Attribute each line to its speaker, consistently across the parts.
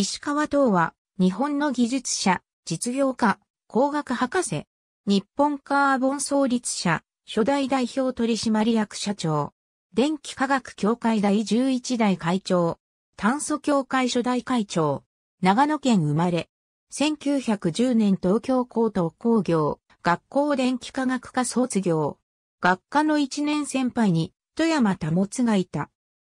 Speaker 1: 石川等は、日本の技術者、実業家、工学博士、日本カーボン創立者、初代代表取締役社長、電気科学協会第11代会長、炭素協会初代会長、長野県生まれ、1910年東京高等工業、学校電気科学科卒業、学科の1年先輩に、富山保がいた。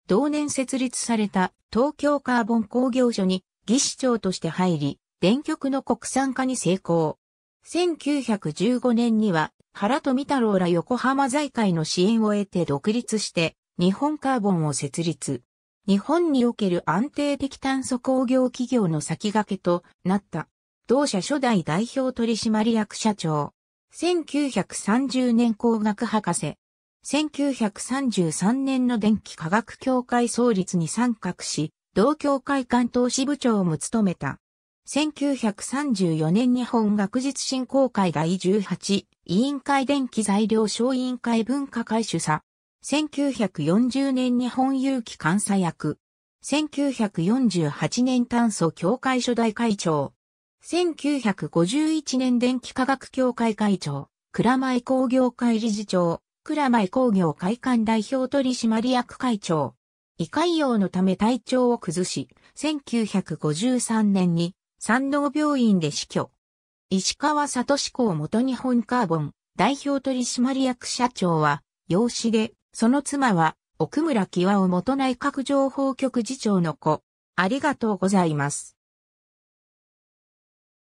Speaker 1: 同年設立された東京カーボン工業所に技師長として入り、電極の国産化に成功。1915年には原富太郎ら横浜財界の支援を得て独立して日本カーボンを設立。日本における安定的炭素工業企業の先駆けとなった。同社初代代表取締役社長。1930年工学博士。1933年の電気科学協会創立に参画し、同協会関東支部長も務めた。1934年日本学術振興会第18委員会電気材料小委員会文化会主査。1940年日本有機監査役。1948年炭素協会初代会長。1951年電気科学協会会長。蔵前工業会理事長。蔵前工業会館代表取締役会長。胃潰瘍のため体調を崩し、1953年に山道病院で死去。石川聡公元日本カーボン代表取締役社長は養子で、その妻は奥村清を元内閣情報局次長の子。ありがとうございます。